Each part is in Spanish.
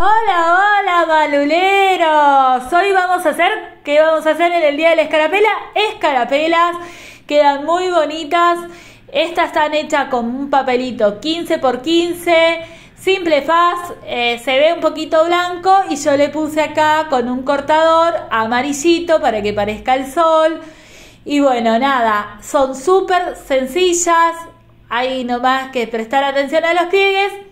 Hola, hola, baluleros. Hoy vamos a hacer, ¿qué vamos a hacer en el día de la escarapela? Escarapelas. Quedan muy bonitas. Estas están hechas con un papelito 15 por 15 simple faz, eh, se ve un poquito blanco y yo le puse acá con un cortador amarillito para que parezca el sol. Y bueno, nada, son súper sencillas, hay nomás que prestar atención a los pliegues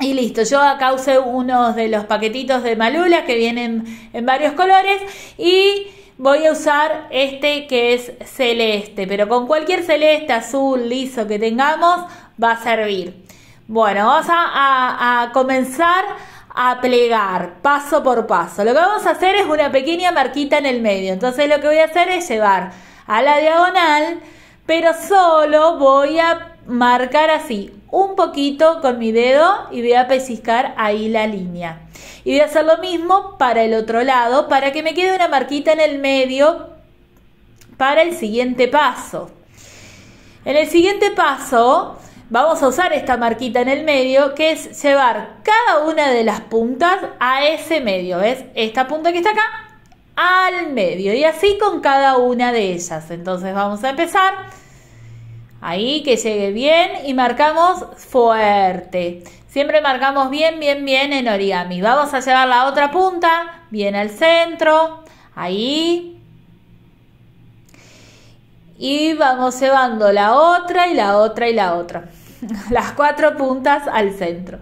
y listo, yo acá usé unos de los paquetitos de Malula que vienen en varios colores y voy a usar este que es celeste, pero con cualquier celeste, azul, liso que tengamos va a servir. Bueno, vamos a, a comenzar a plegar paso por paso. Lo que vamos a hacer es una pequeña marquita en el medio, entonces lo que voy a hacer es llevar a la diagonal, pero solo voy a marcar así un poquito con mi dedo y voy a pescar ahí la línea. Y voy a hacer lo mismo para el otro lado para que me quede una marquita en el medio para el siguiente paso. En el siguiente paso vamos a usar esta marquita en el medio que es llevar cada una de las puntas a ese medio. ¿Ves? Esta punta que está acá al medio y así con cada una de ellas. Entonces vamos a empezar Ahí que llegue bien y marcamos fuerte. Siempre marcamos bien, bien, bien en origami. Vamos a llevar la otra punta bien al centro. Ahí. Y vamos llevando la otra y la otra y la otra. Las cuatro puntas al centro.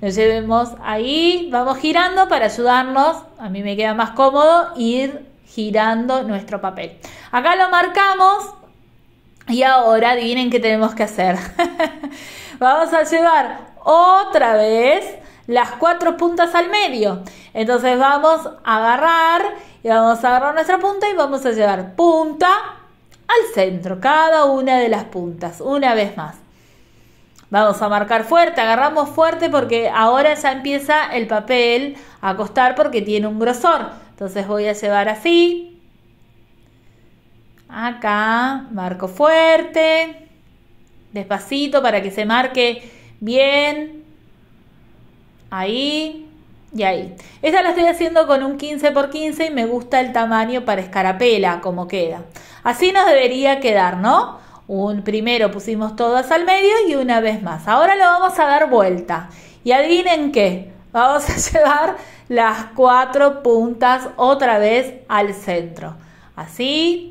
Nos llevemos ahí. Vamos girando para ayudarnos. A mí me queda más cómodo ir girando nuestro papel. Acá lo marcamos y ahora adivinen qué tenemos que hacer. Vamos a llevar otra vez las cuatro puntas al medio. Entonces vamos a agarrar y vamos a agarrar nuestra punta y vamos a llevar punta al centro, cada una de las puntas, una vez más. Vamos a marcar fuerte, agarramos fuerte porque ahora ya empieza el papel a costar porque tiene un grosor. Entonces voy a llevar así, Acá marco fuerte, despacito para que se marque bien. Ahí y ahí. Esta la estoy haciendo con un 15 por 15 y me gusta el tamaño para escarapela, como queda. Así nos debería quedar, ¿no? Un primero pusimos todas al medio y una vez más. Ahora lo vamos a dar vuelta. Y adivinen qué, vamos a llevar las cuatro puntas otra vez al centro. Así,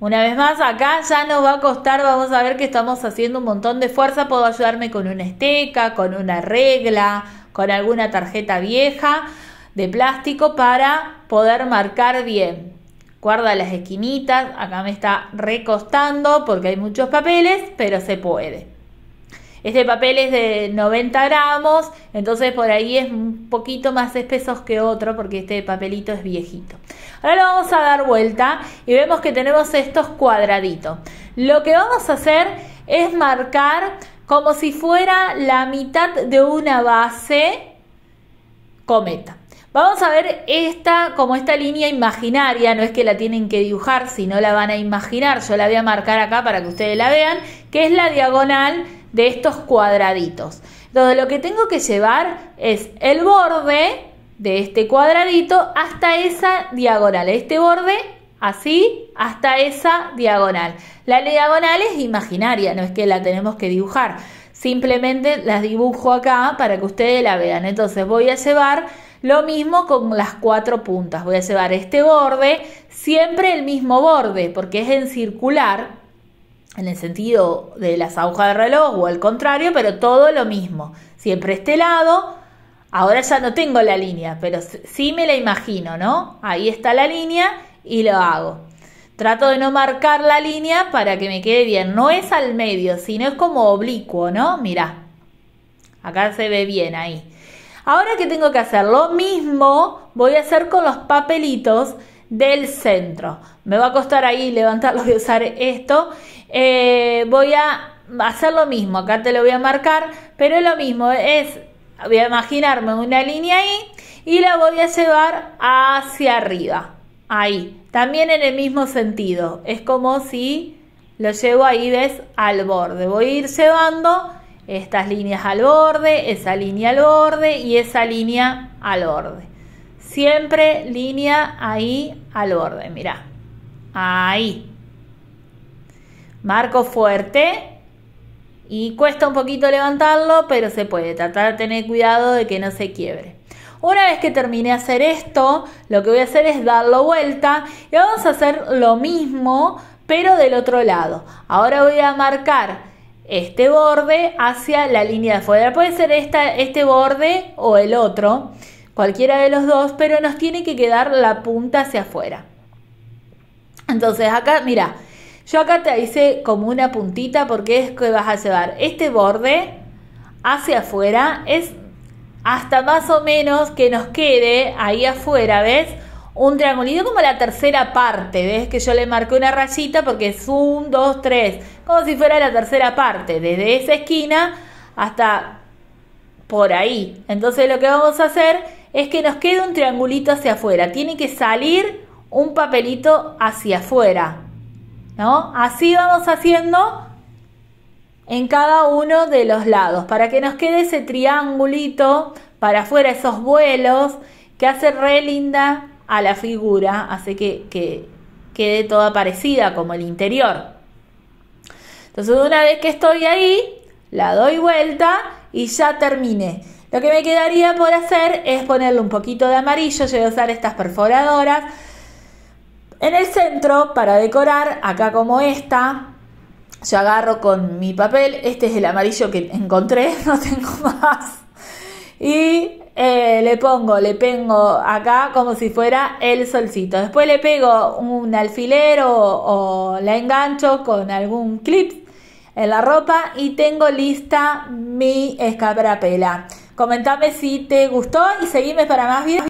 una vez más, acá ya nos va a costar, vamos a ver que estamos haciendo un montón de fuerza. Puedo ayudarme con una esteca, con una regla, con alguna tarjeta vieja de plástico para poder marcar bien. Guarda las esquinitas, acá me está recostando porque hay muchos papeles, pero se puede. Este papel es de 90 gramos, entonces por ahí es un poquito más espesos que otro porque este papelito es viejito. Ahora lo vamos a dar vuelta y vemos que tenemos estos cuadraditos. Lo que vamos a hacer es marcar como si fuera la mitad de una base cometa. Vamos a ver esta como esta línea imaginaria, no es que la tienen que dibujar, sino la van a imaginar. Yo la voy a marcar acá para que ustedes la vean, que es la diagonal de estos cuadraditos. Entonces lo que tengo que llevar es el borde de este cuadradito hasta esa diagonal, este borde así hasta esa diagonal. La diagonal es imaginaria, no es que la tenemos que dibujar, simplemente las dibujo acá para que ustedes la vean. Entonces voy a llevar lo mismo con las cuatro puntas, voy a llevar este borde, siempre el mismo borde, porque es en circular, en el sentido de las agujas de reloj o al contrario, pero todo lo mismo, siempre este lado Ahora ya no tengo la línea, pero sí me la imagino, ¿no? Ahí está la línea y lo hago. Trato de no marcar la línea para que me quede bien. No es al medio, sino es como oblicuo, ¿no? Mirá. Acá se ve bien ahí. Ahora que tengo que hacer lo mismo, voy a hacer con los papelitos del centro. Me va a costar ahí levantarlo y usar esto. Eh, voy a hacer lo mismo. Acá te lo voy a marcar, pero es lo mismo. Es voy a imaginarme una línea ahí y la voy a llevar hacia arriba. Ahí. También en el mismo sentido. Es como si lo llevo ahí, ves, al borde. Voy a ir llevando estas líneas al borde, esa línea al borde y esa línea al borde. Siempre línea ahí al borde. Mirá. Ahí. Marco fuerte y cuesta un poquito levantarlo, pero se puede tratar de tener cuidado de que no se quiebre. Una vez que termine de hacer esto, lo que voy a hacer es darlo vuelta y vamos a hacer lo mismo, pero del otro lado. Ahora voy a marcar este borde hacia la línea de afuera. Puede ser esta, este borde o el otro, cualquiera de los dos, pero nos tiene que quedar la punta hacia afuera. Entonces acá, mira, yo acá te hice como una puntita porque es que vas a llevar este borde hacia afuera, es hasta más o menos que nos quede ahí afuera, ¿ves? Un triangulito como la tercera parte, ¿ves? Que yo le marqué una rayita porque es un, dos, tres, como si fuera la tercera parte, desde esa esquina hasta por ahí. Entonces lo que vamos a hacer es que nos quede un triangulito hacia afuera, tiene que salir un papelito hacia afuera, Así vamos haciendo en cada uno de los lados, para que nos quede ese triangulito para afuera, esos vuelos, que hace re linda a la figura, hace que, que quede toda parecida como el interior. Entonces una vez que estoy ahí, la doy vuelta y ya terminé. Lo que me quedaría por hacer es ponerle un poquito de amarillo, yo voy a usar estas perforadoras en el centro, para decorar, acá como esta, yo agarro con mi papel, este es el amarillo que encontré, no tengo más, y eh, le pongo, le pongo acá como si fuera el solcito. Después le pego un alfiler o, la engancho con algún clip en la ropa y tengo lista mi escaparapela. Comentame si te gustó y seguime para más videos.